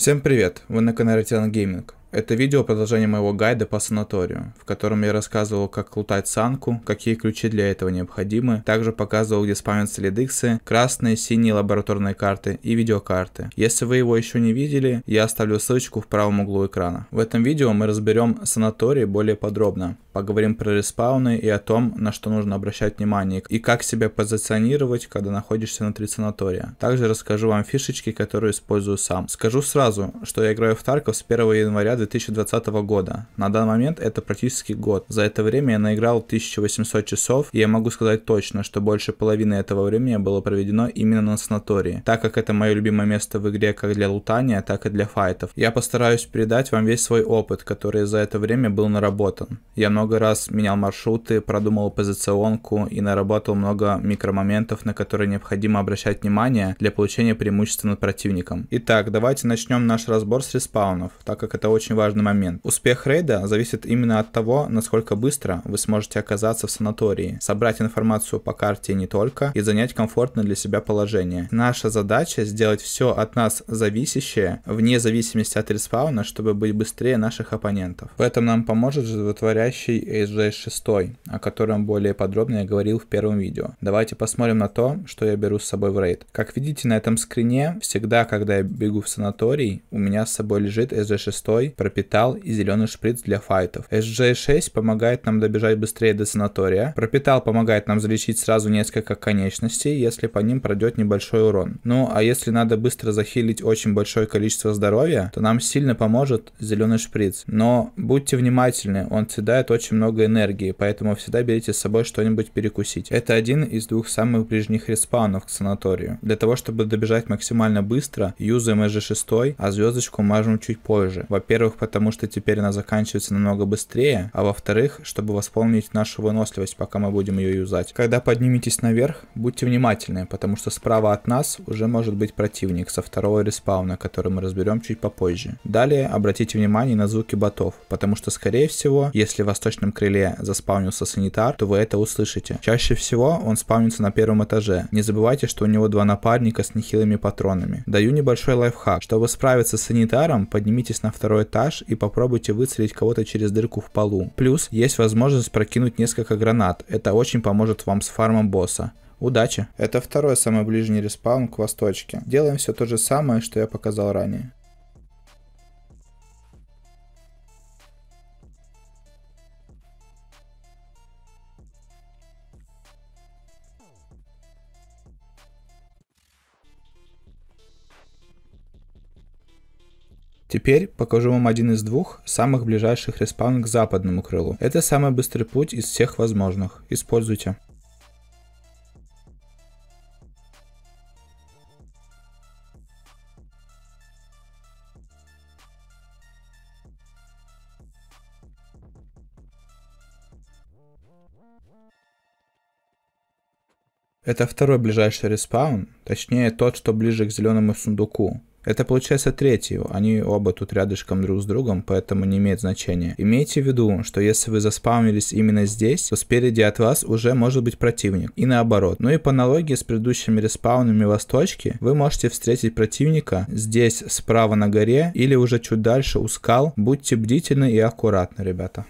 Всем привет, вы на канале Тиан Гейминг. Это видео продолжение моего гайда по санаторию, в котором я рассказывал, как лутать санку, какие ключи для этого необходимы, также показывал, где спамятся ледиксы, красные, синие лабораторные карты и видеокарты. Если вы его еще не видели, я оставлю ссылочку в правом углу экрана. В этом видео мы разберем санаторий более подробно, поговорим про респауны и о том, на что нужно обращать внимание и как себя позиционировать, когда находишься внутри санатория. Также расскажу вам фишечки, которые использую сам. Скажу сразу, что я играю в Тарков с 1 января 2020 года. На данный момент это практически год. За это время я наиграл 1800 часов, и я могу сказать точно, что больше половины этого времени было проведено именно на санатории, так как это мое любимое место в игре как для лутания, так и для файтов. Я постараюсь передать вам весь свой опыт, который за это время был наработан. Я много раз менял маршруты, продумал позиционку и наработал много микромоментов, на которые необходимо обращать внимание для получения преимущества над противником. Итак, давайте начнем наш разбор с респаунов, так как это очень очень важный момент. Успех рейда зависит именно от того, насколько быстро вы сможете оказаться в санатории, собрать информацию по карте не только, и занять комфортное для себя положение. Наша задача сделать все от нас зависящее, вне зависимости от респауна, чтобы быть быстрее наших оппонентов. В этом нам поможет животворящий HJ6, о котором более подробно я говорил в первом видео. Давайте посмотрим на то, что я беру с собой в рейд. Как видите на этом скрине, всегда, когда я бегу в санаторий, у меня с собой лежит SG6 пропитал и зеленый шприц для файтов. SJ6 помогает нам добежать быстрее до санатория. Пропитал помогает нам залечить сразу несколько конечностей, если по ним пройдет небольшой урон. Ну, а если надо быстро захилить очень большое количество здоровья, то нам сильно поможет зеленый шприц. Но будьте внимательны, он съедает очень много энергии, поэтому всегда берите с собой что-нибудь перекусить. Это один из двух самых ближних респаунов к санаторию. Для того, чтобы добежать максимально быстро, юзаем sj 6 а звездочку мажем чуть позже. Во-первых, во-первых, потому что теперь она заканчивается намного быстрее, а во-вторых, чтобы восполнить нашу выносливость, пока мы будем ее юзать. Когда подниметесь наверх, будьте внимательны, потому что справа от нас уже может быть противник со второго респауна, который мы разберем чуть попозже. Далее обратите внимание на звуки ботов, потому что скорее всего, если в восточном крыле заспаунился санитар, то вы это услышите. Чаще всего он спаунится на первом этаже. Не забывайте, что у него два напарника с нехилыми патронами. Даю небольшой лайфхак. Чтобы справиться с санитаром, поднимитесь на второй этаж этаж и попробуйте выцелить кого-то через дырку в полу. Плюс есть возможность прокинуть несколько гранат, это очень поможет вам с фармом босса. Удачи! Это второй самый ближний респаун к восточке. Делаем все то же самое, что я показал ранее. Теперь покажу вам один из двух самых ближайших респаун к западному крылу. Это самый быстрый путь из всех возможных. Используйте. Это второй ближайший респаун, точнее тот, что ближе к зеленому сундуку. Это получается третью, они оба тут рядышком друг с другом, поэтому не имеет значения. Имейте в виду, что если вы заспаунились именно здесь, то спереди от вас уже может быть противник, и наоборот. Ну и по аналогии с предыдущими респаунами восточки, вы можете встретить противника здесь справа на горе или уже чуть дальше у скал. Будьте бдительны и аккуратны, ребята.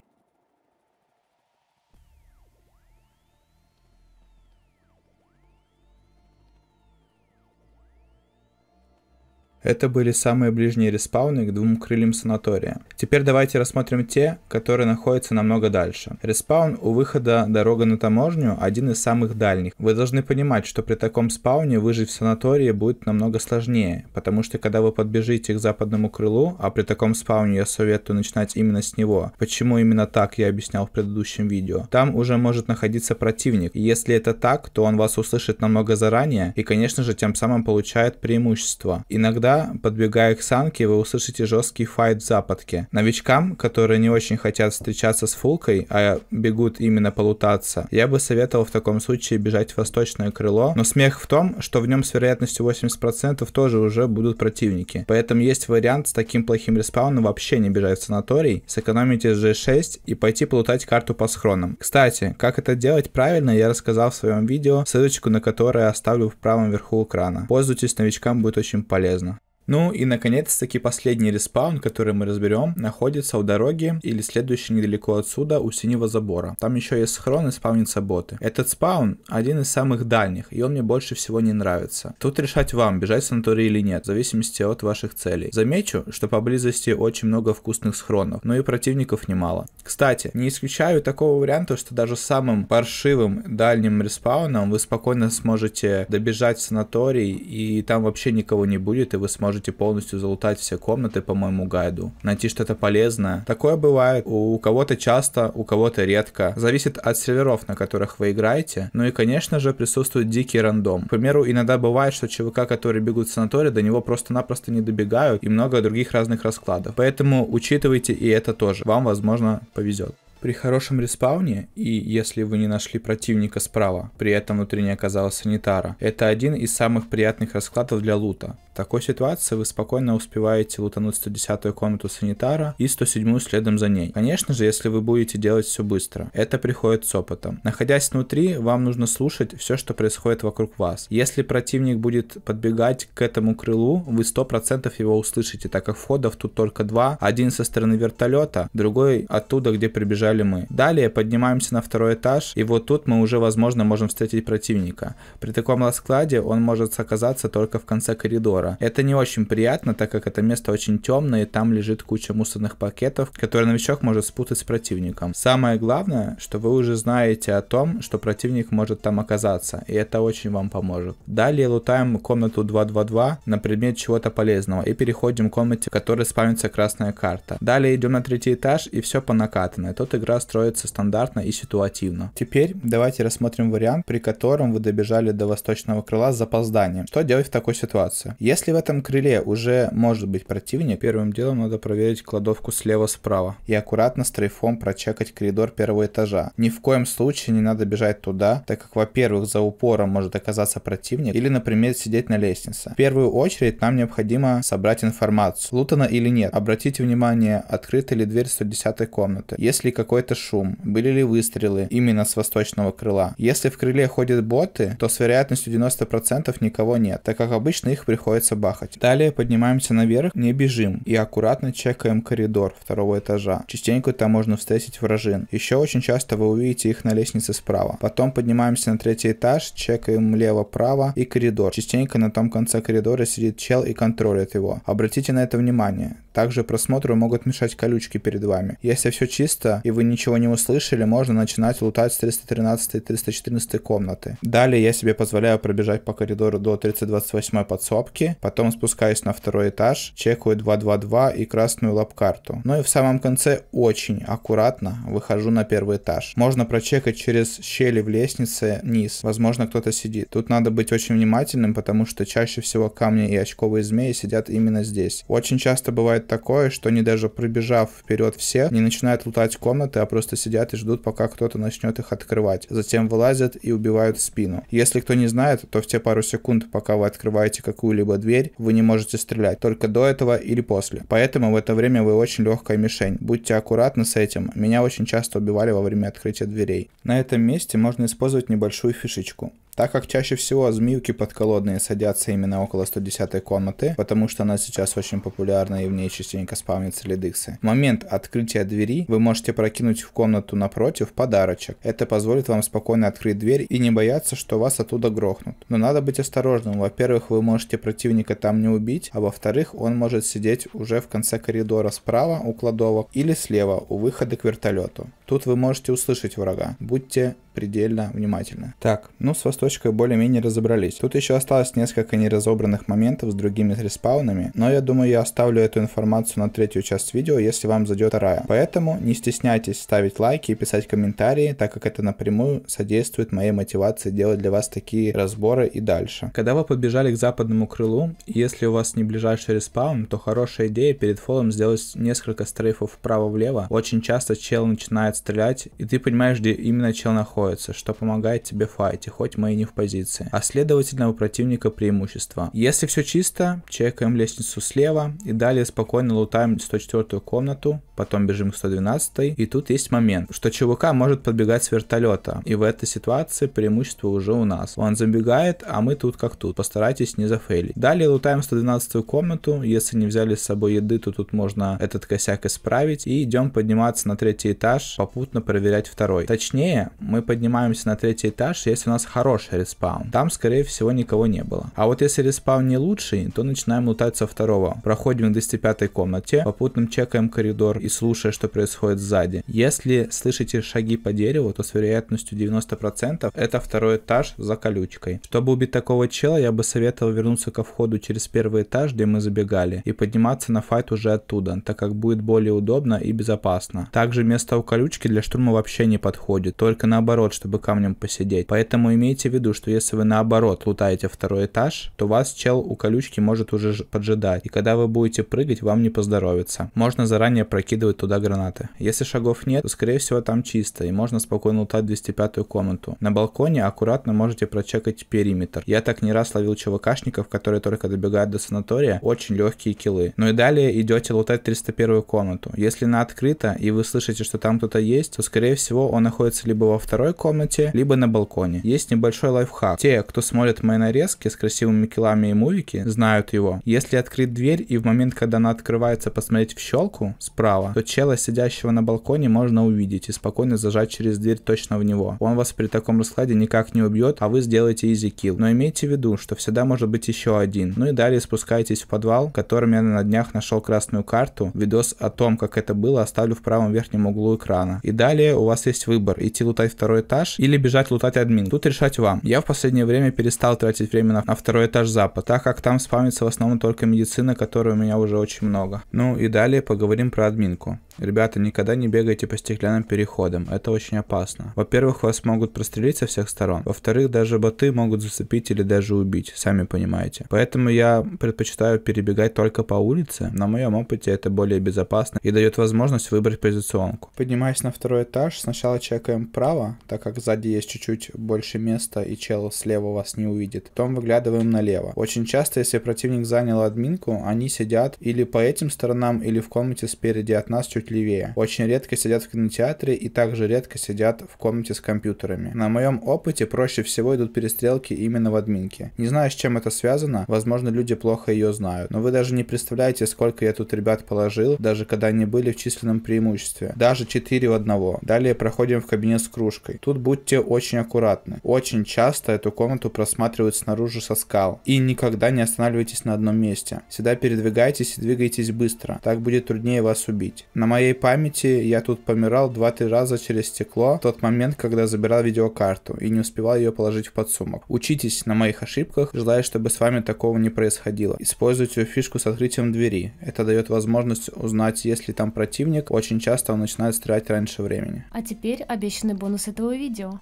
Это были самые ближние респауны к двум крыльям санатория. Теперь давайте рассмотрим те, которые находятся намного дальше. Респаун у выхода дорога на таможню один из самых дальних. Вы должны понимать, что при таком спауне выжить в санатории будет намного сложнее, потому что когда вы подбежите к западному крылу, а при таком спауне я советую начинать именно с него, почему именно так я объяснял в предыдущем видео, там уже может находиться противник. И если это так, то он вас услышит намного заранее и, конечно же, тем самым получает преимущество. Иногда Иногда, подбегая к санке, вы услышите жесткий файт в западке. Новичкам, которые не очень хотят встречаться с фулкой, а бегут именно полутаться, я бы советовал в таком случае бежать в восточное крыло, но смех в том, что в нем с вероятностью 80% тоже уже будут противники. Поэтому есть вариант с таким плохим респауном вообще не бежать в санаторий, сэкономить SG6 и пойти полутать карту по схронам. Кстати, как это делать правильно, я рассказал в своем видео, ссылочку на которое оставлю в правом верху экрана. Пользуйтесь, новичкам будет очень полезно. Ну и, наконец-таки, последний респаун, который мы разберем, находится у дороги или следующий недалеко отсюда у синего забора. Там еще есть схрон и спавнится боты. Этот спаун один из самых дальних, и он мне больше всего не нравится. Тут решать вам, бежать в санаторий или нет, в зависимости от ваших целей. Замечу, что поблизости очень много вкусных схронов, но и противников немало. Кстати, не исключаю такого варианта, что даже самым паршивым дальним респауном вы спокойно сможете добежать в санаторий, и там вообще никого не будет, и вы сможете можете полностью залутать все комнаты по моему гайду, найти что-то полезное. Такое бывает у кого-то часто, у кого-то редко. Зависит от серверов, на которых вы играете. Ну и, конечно же, присутствует дикий рандом. К примеру, иногда бывает, что ЧВК, которые бегут в санаторий, до него просто-напросто не добегают и много других разных раскладов. Поэтому учитывайте и это тоже. Вам, возможно, повезет. При хорошем респауне, и если вы не нашли противника справа, при этом внутри не оказалось санитара, это один из самых приятных раскладов для лута такой ситуации вы спокойно успеваете лутануть 110-ю комнату санитара и 107-ю следом за ней. Конечно же, если вы будете делать все быстро. Это приходит с опытом. Находясь внутри, вам нужно слушать все, что происходит вокруг вас. Если противник будет подбегать к этому крылу, вы 100% его услышите, так как входов тут только два. Один со стороны вертолета, другой оттуда, где прибежали мы. Далее поднимаемся на второй этаж, и вот тут мы уже, возможно, можем встретить противника. При таком раскладе он может оказаться только в конце коридора, мусора. Это не очень приятно, так как это место очень темное, и там лежит куча мусорных пакетов, которые новичок может спутать с противником. Самое главное, что вы уже знаете о том, что противник может там оказаться, и это очень вам поможет. Далее лутаем комнату 222 на предмет чего-то полезного и переходим к комнате, в которой спавнится красная карта. Далее идем на третий этаж и все по накатанной. Тут игра строится стандартно и ситуативно. Теперь давайте рассмотрим вариант, при котором вы добежали до восточного крыла с запозданием. Что делать в такой ситуации? Если в этом крыле уже может быть противник, первым делом надо проверить кладовку слева-справа и аккуратно стрейфом прочекать коридор первого этажа. Ни в коем случае не надо бежать туда, так как, во-первых, за упором может оказаться противник или, например, сидеть на лестнице. В первую очередь нам необходимо собрать информацию, лутана или нет. Обратите внимание, открыта ли дверь 110 комнаты, есть ли какой-то шум, были ли выстрелы именно с восточного крыла. Если в крыле ходят боты, то с вероятностью 90% никого нет, так как обычно их приходится приходится бахать. Далее поднимаемся наверх, не бежим и аккуратно чекаем коридор второго этажа. Частенько там можно встретить вражин. Еще очень часто вы увидите их на лестнице справа. Потом поднимаемся на третий этаж, чекаем лево-право и коридор. Частенько на том конце коридора сидит чел и контролит его. Обратите на это внимание. Также просмотру могут мешать колючки перед вами. Если все чисто и вы ничего не услышали, можно начинать лутать с 313 и 314 комнаты. Далее я себе позволяю пробежать по коридору до 328 подсобки потом спускаюсь на второй этаж, чекаю 222 и красную лап-карту. Ну и в самом конце очень аккуратно выхожу на первый этаж. Можно прочекать через щели в лестнице низ, возможно кто-то сидит. Тут надо быть очень внимательным, потому что чаще всего камни и очковые змеи сидят именно здесь. Очень часто бывает такое, что они даже пробежав вперед всех, не начинают лутать комнаты, а просто сидят и ждут, пока кто-то начнет их открывать. Затем вылазят и убивают спину. Если кто не знает, то в те пару секунд, пока вы открываете какую-либо дверь, вы не можете стрелять, только до этого или после. Поэтому в это время вы очень легкая мишень. Будьте аккуратны с этим, меня очень часто убивали во время открытия дверей. На этом месте можно использовать небольшую фишечку. Так как чаще всего змеюки подколодные садятся именно около 110 комнаты, потому что она сейчас очень популярна и в ней частенько спавнятся ледыксы. В момент открытия двери вы можете прокинуть в комнату напротив подарочек. Это позволит вам спокойно открыть дверь и не бояться, что вас оттуда грохнут. Но надо быть осторожным. Во-первых, вы можете противника там не убить, а во-вторых, он может сидеть уже в конце коридора справа у кладовок или слева у выхода к вертолету. Тут вы можете услышать врага. Будьте предельно внимательны. Так, ну с восточкой более-менее разобрались. Тут еще осталось несколько неразобранных моментов с другими респаунами, но я думаю, я оставлю эту информацию на третью часть видео, если вам зайдет вторая. Поэтому не стесняйтесь ставить лайки и писать комментарии, так как это напрямую содействует моей мотивации делать для вас такие разборы и дальше. Когда вы побежали к западному крылу, если у вас не ближайший респаун, то хорошая идея перед фолом сделать несколько стрейфов вправо-влево. Очень часто чел начинает стрелять, и ты понимаешь, где именно чел находится, что помогает тебе в файте, хоть мы и не в позиции, а следовательно у противника преимущество. Если все чисто, чекаем лестницу слева и далее спокойно лутаем 104 комнату, потом бежим к 112 и тут есть момент, что ЧВК может подбегать с вертолета, и в этой ситуации преимущество уже у нас. Он забегает, а мы тут как тут, постарайтесь не зафейлить. Далее лутаем 112 комнату, если не взяли с собой еды, то тут можно этот косяк исправить, и идем подниматься на третий этаж по попутно проверять второй. Точнее, мы поднимаемся на третий этаж, если у нас хороший респаун. Там, скорее всего, никого не было. А вот если респаун не лучший, то начинаем лутать со второго. Проходим к 205 комнате, попутным чекаем коридор и слушая, что происходит сзади. Если слышите шаги по дереву, то с вероятностью 90% это второй этаж за колючкой. Чтобы убить такого чела, я бы советовал вернуться ко входу через первый этаж, где мы забегали, и подниматься на файт уже оттуда, так как будет более удобно и безопасно. Также место у колючки точки для штурма вообще не подходит, только наоборот, чтобы камнем посидеть. Поэтому имейте в виду, что если вы наоборот лутаете второй этаж, то вас чел у колючки может уже поджидать, и когда вы будете прыгать, вам не поздоровится. Можно заранее прокидывать туда гранаты. Если шагов нет, то скорее всего там чисто, и можно спокойно лутать 205 комнату. На балконе аккуратно можете прочекать периметр. Я так не раз ловил ЧВКшников, которые только добегают до санатория, очень легкие килы. Ну и далее идете лутать 301 комнату. Если на открыто и вы слышите, что там кто-то есть, то скорее всего он находится либо во второй комнате, либо на балконе. Есть небольшой лайфхак. Те, кто смотрит мои нарезки с красивыми килами и мувики, знают его. Если открыть дверь и в момент, когда она открывается, посмотреть в щелку справа, то чела, сидящего на балконе, можно увидеть и спокойно зажать через дверь точно в него. Он вас при таком раскладе никак не убьет, а вы сделаете изи килл. Но имейте в виду, что всегда может быть еще один. Ну и далее спускайтесь в подвал, в котором я на днях нашел красную карту. Видос о том, как это было, оставлю в правом верхнем углу экрана экрана. И далее у вас есть выбор, идти лутать второй этаж или бежать лутать админ. Тут решать вам. Я в последнее время перестал тратить время на, на второй этаж запад, так как там спамится в основном только медицина, которой у меня уже очень много. Ну и далее поговорим про админку. Ребята, никогда не бегайте по стеклянным переходам, это очень опасно. Во-первых, вас могут прострелить со всех сторон. Во-вторых, даже боты могут зацепить или даже убить, сами понимаете. Поэтому я предпочитаю перебегать только по улице. На моем опыте это более безопасно и дает возможность выбрать позиционку. Поднимаясь Поднявшись на второй этаж, сначала чекаем право, так как сзади есть чуть-чуть больше места и чел слева вас не увидит. Потом выглядываем налево. Очень часто, если противник занял админку, они сидят или по этим сторонам, или в комнате спереди от нас чуть левее. Очень редко сидят в кинотеатре и также редко сидят в комнате с компьютерами. На моем опыте проще всего идут перестрелки именно в админке. Не знаю, с чем это связано, возможно, люди плохо ее знают, но вы даже не представляете, сколько я тут ребят положил, даже когда они были в численном преимуществе. Даже 4 выпил одного. Далее проходим в кабинет с кружкой. Тут будьте очень аккуратны. Очень часто эту комнату просматривают снаружи со скал. И никогда не останавливайтесь на одном месте. Всегда передвигайтесь и двигайтесь быстро. Так будет труднее вас убить. На моей памяти я тут помирал 2-3 раза через стекло в тот момент, когда забирал видеокарту и не успевал ее положить в подсумок. Учитесь на моих ошибках, желаю, чтобы с вами такого не происходило. Используйте фишку с открытием двери. Это дает возможность узнать, есть ли там противник. Очень часто он начинает стрелять раньше времени. А теперь обещанный бонус этого видео.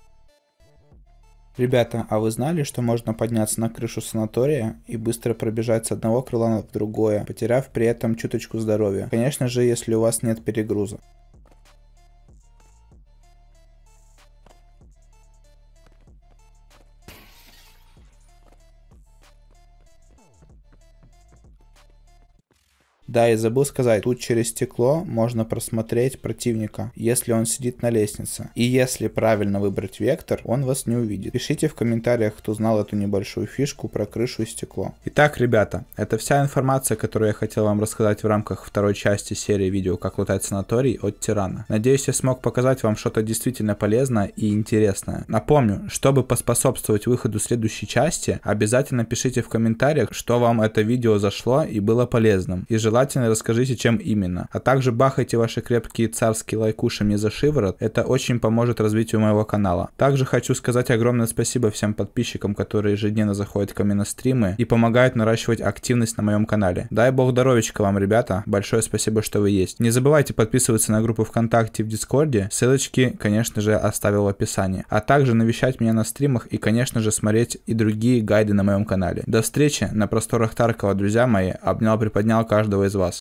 Ребята, а вы знали, что можно подняться на крышу санатория и быстро пробежать с одного крыла в другое, потеряв при этом чуточку здоровья? Конечно же, если у вас нет перегруза. Да, и забыл сказать, тут через стекло можно просмотреть противника, если он сидит на лестнице. И если правильно выбрать вектор, он вас не увидит. Пишите в комментариях, кто знал эту небольшую фишку про крышу и стекло. Итак, ребята, это вся информация, которую я хотел вам рассказать в рамках второй части серии видео «Как лутать санаторий» от Тирана. Надеюсь, я смог показать вам что-то действительно полезное и интересное. Напомню, чтобы поспособствовать выходу следующей части, обязательно пишите в комментариях, что вам это видео зашло и было полезным. И желаю Желательно расскажите, чем именно. А также бахайте ваши крепкие царские лайкуши мне за шиворот. Это очень поможет развитию моего канала. Также хочу сказать огромное спасибо всем подписчикам, которые ежедневно заходят ко мне на стримы и помогают наращивать активность на моем канале. Дай бог здоровечка вам, ребята. Большое спасибо, что вы есть. Не забывайте подписываться на группу ВКонтакте и в Дискорде. Ссылочки, конечно же, оставил в описании. А также навещать меня на стримах и, конечно же, смотреть и другие гайды на моем канале. До встречи на просторах Таркова, друзья мои. Обнял, приподнял каждого из вас.